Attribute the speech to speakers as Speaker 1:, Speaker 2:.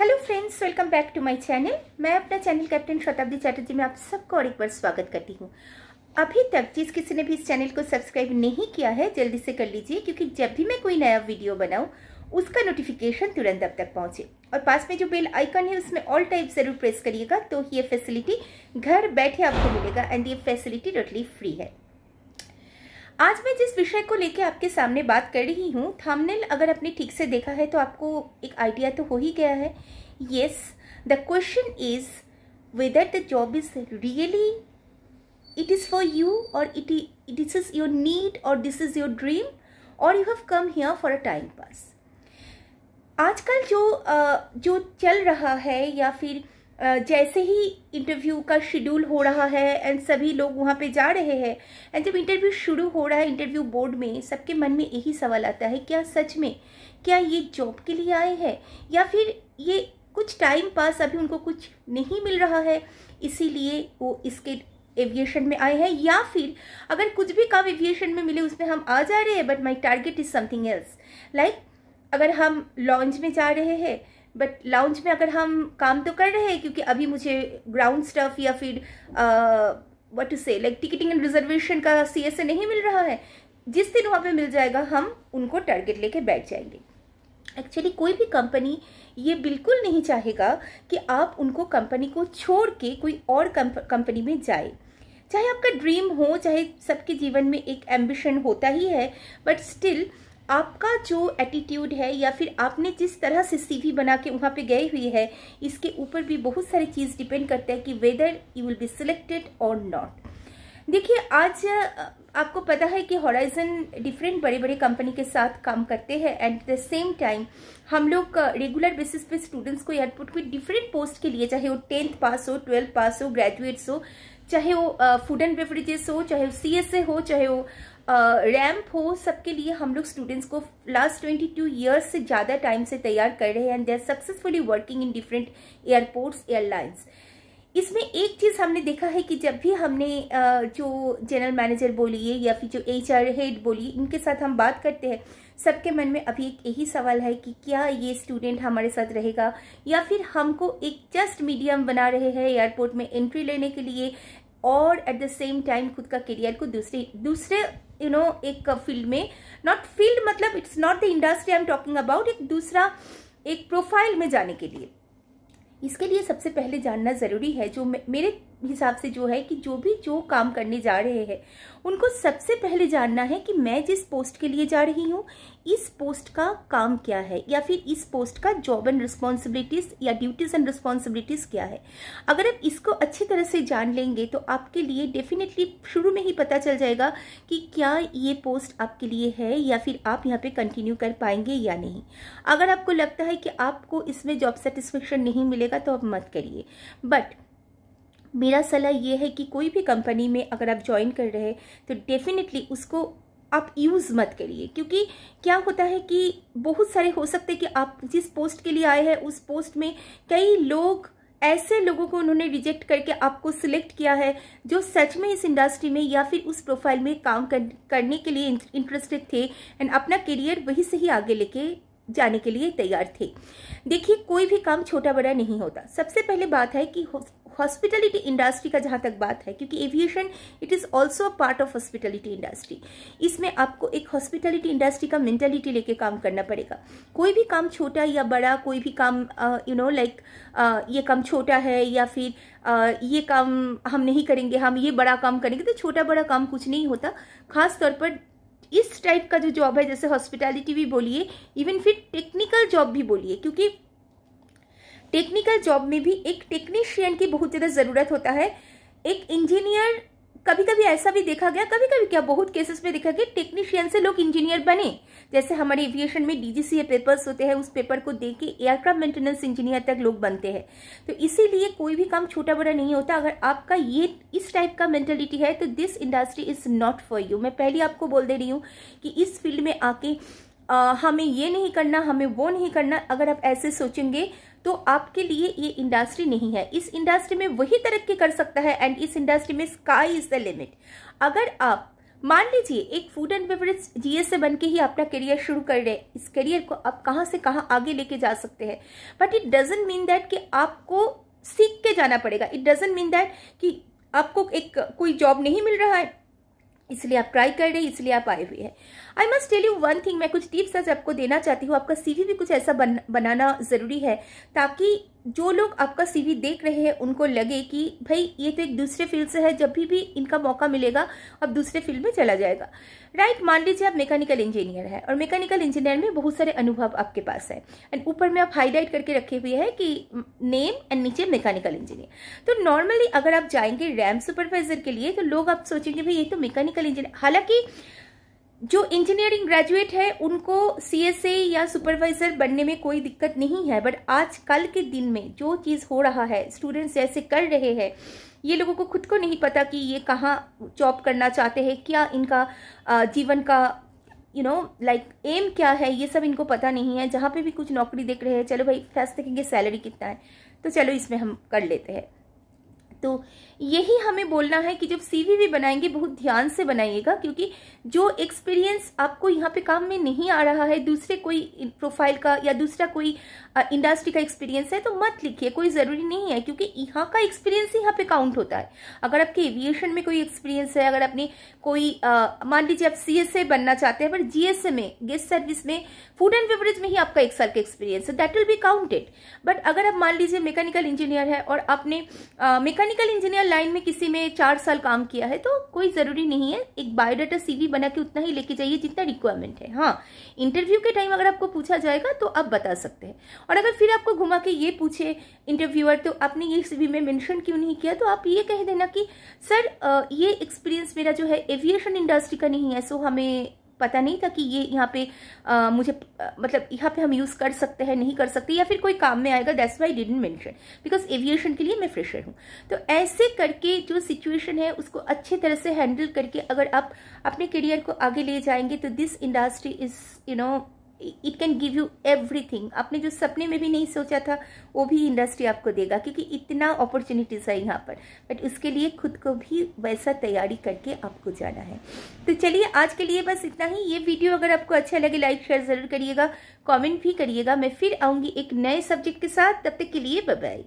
Speaker 1: hello friends welcome back to my channel मैं अपना channel captain शताब्दी चैटर्जी में आप सबको और एक बार स्वागत करती हूँ अभी तक जिस किसी ने भी इस चैनल को सब्सक्राइब नहीं किया है जल्दी से कर लीजिए क्योंकि जब भी मैं कोई नया वीडियो बनाऊँ उसका नोटिफिकेशन तुरंत अब तक पहुँचे और पास में जो बेल आइकन है उसमें ऑल टाइप ज़रूर प्रेस करिएगा तो ये फैसिलिटी घर बैठे आपको मिलेगा एंड ये फैसिलिटी टोटली फ्री है आज मैं जिस विषय को लेकर आपके सामने बात कर रही हूँ थंबनेल अगर आपने ठीक से देखा है तो आपको एक आइडिया तो हो ही गया है yes the question is whether the job is really it is for you it is this is your need और दिस इज योर ड्रीम और you have come here for a time pass आजकल जो जो चल रहा है या फिर जैसे ही इंटरव्यू का शेड्यूल हो रहा है एंड सभी लोग वहाँ पे जा रहे हैं एंड जब इंटरव्यू शुरू हो रहा है इंटरव्यू बोर्ड में सबके मन में यही सवाल आता है क्या सच में क्या ये जॉब के लिए आए हैं या फिर ये कुछ टाइम पास अभी उनको कुछ नहीं मिल रहा है इसीलिए वो इसके एविएशन में आए हैं या फिर अगर कुछ भी काम एविएशन में मिले उसमें हम आ जा रहे हैं but my target is something else like अगर हम लॉन्च में जा रहे हैं बट लाउंज में अगर हम काम तो कर रहे हैं क्योंकि अभी मुझे ग्राउंड स्टफ या फिर what to say like ticketing and reservation का सी एस ए नहीं मिल रहा है जिस दिन वहाँ पे मिल जाएगा हम उनको टारगेट लेके बैठ जाएंगे एक्चुअली कोई भी कंपनी ये बिल्कुल नहीं चाहेगा कि आप उनको कंपनी को छोड़ के कोई और कंपनी में जाए चाहे आपका ड्रीम हो चाहे सबके जीवन में एक एम्बिशन होता ही है बट स्टिल आपका जो एटीट्यूड है या फिर आपने जिस तरह से सीवी बना के वहाँ पे गए हुए है इसके ऊपर भी बहुत सारी चीज़ डिपेंड करता है कि whether you will be selected और नॉट देखिए आज आपको पता है कि हॉराइजन डिफरेंट बड़े बड़े कंपनी के साथ काम करते हैं एट द सेम टाइम हम लोग रेगुलर बेसिस पे स्टूडेंट्स को एयरपोर्ट पे डिफरेंट पोस्ट के लिए चाहे वो टेंथ पास हो ट्वेल्थ पास हो ग्रेजुएट्स हो चाहे वो फूड एंड बेवरेजेस हो चाहे वो सी हो चाहे वो रैम्प uh, हो सबके लिए हम लोग स्टूडेंट्स को लास्ट 22 ईयर्स से ज़्यादा टाइम से तैयार कर रहे हैं and they are successfully working in different airports airlines इसमें एक चीज़ हमने देखा है कि जब भी हमने जो जनरल मैनेजर बोलिए या फिर जो एच आर हेड बोलिए इनके साथ हम बात करते हैं सबके मन में अभी एक यही सवाल है कि क्या ये स्टूडेंट हमारे साथ रहेगा या फिर हमको एक जस्ट मीडियम बना रहे हैं एयरपोर्ट में एंट्री लेने के लिए और एट द सेम टाइम खुद का करियर को दूसरे दूसरे यू नो एक फील्ड में नॉट फील्ड मतलब it's not the industry I am talking about एक दूसरा एक प्रोफाइल में जाने के लिए इसके लिए सबसे पहले जानना ज़रूरी है जो मेरे हिसाब से जो है कि जो भी जो काम करने जा रहे हैं उनको सबसे पहले जानना है कि मैं जिस पोस्ट के लिए जा रही हूँ इस पोस्ट का काम क्या है या फिर इस पोस्ट का जॉब एंड रिस्पॉन्सिबिलिटीज़ या ड्यूटीज़ एंड रिस्पॉन्सिबिलिटीज़ क्या है अगर आप इसको अच्छी तरह से जान लेंगे तो आपके लिए डेफिनेटली शुरू में ही पता चल जाएगा कि क्या ये पोस्ट आपके लिए है या फिर आप यहाँ पे कंटिन्यू कर पाएंगे या नहीं अगर आपको लगता है कि आपको इसमें जॉब सेटिस्फेक्शन नहीं मिलेगा तो आप मत करिए बट मेरा सलाह ये है कि कोई भी कंपनी में अगर आप ज्वाइन कर रहे हैं तो डेफिनेटली उसको आप यूज़ मत करिए क्योंकि क्या होता है कि बहुत सारे हो सकते हैं कि आप जिस पोस्ट के लिए आए हैं उस पोस्ट में कई लोग ऐसे लोगों को उन्होंने रिजेक्ट करके आपको सिलेक्ट किया है जो सच में इस इंडस्ट्री में या फिर उस प्रोफाइल में काम कर, करने के लिए इंटरेस्टेड थे एंड अपना करियर वहीं से ही आगे लेके जाने के लिए तैयार थे देखिए कोई भी काम छोटा बड़ा नहीं होता सबसे पहले बात है कि हॉस्पिटलिटी इंडस्ट्री का जहाँ तक बात है क्योंकि aviation it is also a part of hospitality industry इसमें आपको एक हॉस्पिटलिटी इंडस्ट्री का मेंटेलिटी लेके काम करना पड़ेगा कोई भी काम छोटा या बड़ा कोई भी काम यू नो लाइक ये काम छोटा है या फिर आ, ये काम हम नहीं करेंगे हम ये बड़ा काम करेंगे तो छोटा बड़ा काम कुछ नहीं होता खास तौर पर इस टाइप का जो जॉब है जैसे हॉस्पिटैलिटी भी बोलिए इवन फिर टेक्निकल जॉब भी बोलिए क्योंकि टेक्निकल जॉब में भी एक टेक्नीशियन की बहुत ज़्यादा ज़रूरत होता है एक इंजीनियर कभी कभी ऐसा भी देखा गया कभी कभी क्या बहुत केसेस में देखा गया टेक्नीशियन से लोग इंजीनियर बने जैसे हमारे एविएशन में डीजीसीए पेपर्स होते हैं उस पेपर को देख के एयरक्राफ्ट मेंटेनेंस इंजीनियर तक लोग बनते हैं तो इसीलिए कोई भी काम छोटा बड़ा नहीं होता अगर आपका ये इस टाइप का मेंटेलिटी है तो this industry is not for you मैं पहले आपको बोल दे रही हूँ कि इस फील्ड में आके आ, हमें ये नहीं करना हमें वो नहीं करना अगर आप ऐसे सोचेंगे तो आपके लिए ये इंडस्ट्री नहीं है इस इंडस्ट्री में वही तरक्की कर सकता है एंड इस इंडस्ट्री में स्काई इज द लिमिट अगर आप मान लीजिए एक फूड एंड बेवरेज जीएस से बन के ही अपना करियर शुरू कर रहे इस करियर को आप कहाँ से कहाँ आगे लेके जा सकते हैं but it doesn't mean that कि आपको सीख के जाना पड़ेगा इट डजेंट मीन दैट कि आपको एक कोई जॉब नहीं मिल रहा है इसलिए आप ट्राई कर रहे हैं इसलिए आप आए हुए हैं I must tell you one thing मैं कुछ टिप्स आज आपको देना चाहती हूँ आपका सीवी भी कुछ ऐसा बन, बनाना ज़रूरी है ताकि जो लोग आपका सीवी देख रहे हैं उनको लगे कि भाई ये तो एक दूसरे फील्ड से है जब भी भी इनका मौका मिलेगा अब दूसरे फील्ड में चला जाएगा राइट right, मान लीजिए आप मैकेनिकल इंजीनियर है और मैकेनिकल इंजीनियर में बहुत सारे अनुभव आपके पास है एंड ऊपर में आप हाईलाइट करके रखे हुए है कि नेम एंड नीचे मैकेनिकल इंजीनियर तो नॉर्मली अगर आप जाएंगे रैम सुपरवाइजर के लिए तो लोग आप सोचेंगे भाई ये तो मैकेनिकल इंजीनियर हालांकि जो इंजीनियरिंग ग्रेजुएट है उनको ए या सुपरवाइजर बनने में कोई दिक्कत नहीं है बट आज कल के दिन में जो चीज़ हो रहा है स्टूडेंट्स ऐसे कर रहे हैं ये लोगों को खुद को नहीं पता कि ये कहाँ जॉब करना चाहते हैं क्या इनका जीवन का यू नो लाइक एम क्या है ये सब इनको पता नहीं है जहाँ पे भी कुछ नौकरी देख रहे हैं चलो भाई फैस देखेंगे सैलरी कितना है तो चलो इसमें हम कर लेते हैं तो यही हमें बोलना है कि जब सीवी बनाएंगे बहुत ध्यान से बनाइएगा क्योंकि जो एक्सपीरियंस आपको यहाँ पे काम में नहीं आ रहा है दूसरे कोई प्रोफाइल का या दूसरा कोई इंडस्ट्री का एक्सपीरियंस है तो मत लिखिए कोई ज़रूरी नहीं है क्योंकि यहाँ का एक्सपीरियंस ही यहाँ पे काउंट होता है अगर आपके एविएशन में कोई एक्सपीरियंस है अगर आपने कोई मान लीजिए आप सी बनना चाहते हैं पर जी में गेस्ट सर्विस में फूड एंड बेवरेज में ही आपका एक साल का एक्सपीरियंस है that will be counted but अगर आप मान लीजिए मेकेनिकल इंजीनियर है और आपने मैकेनिक मैकेनिकल इंजीनियर लाइन में किसी में चार साल काम किया है तो कोई ज़रूरी नहीं है एक बायोडाटा सीवी बना के उतना ही लेके जाइए जितना रिक्वायरमेंट है हाँ इंटरव्यू के टाइम अगर आपको पूछा जाएगा तो आप बता सकते हैं और अगर फिर आपको घुमा के ये पूछे इंटरव्यूअर तो आपने ये सीवी में मैंशन क्यों नहीं किया तो आप ये कह देना कि सर ये एक्सपीरियंस मेरा जो है एविएशन इंडस्ट्री का नहीं है सो हमें पता नहीं था कि ये यहाँ पे आ, मुझे आ, मतलब यहाँ पे हम यूज़ कर सकते हैं नहीं कर सकते या फिर कोई काम में आएगा that's why didn't mention because aviation के लिए मैं फ्रेशर हूँ तो ऐसे करके जो सिचुएशन है उसको अच्छे तरह से हैंडल करके अगर आप अपने करियर को आगे ले जाएंगे तो this industry is you know it can give you everything आपने जो सपने में भी नहीं सोचा था वो भी इंडस्ट्री आपको देगा क्योंकि इतना अपॉर्चुनिटीज है यहाँ पर बट उसके लिए खुद को भी वैसा तैयारी करके आपको जाना है तो चलिए आज के लिए बस इतना ही ये वीडियो अगर आपको अच्छा लगे लाइक शेयर ज़रूर करिएगा कॉमेंट भी करिएगा मैं फिर आऊँगी एक नए सब्जेक्ट के साथ तब तक के लिए बाय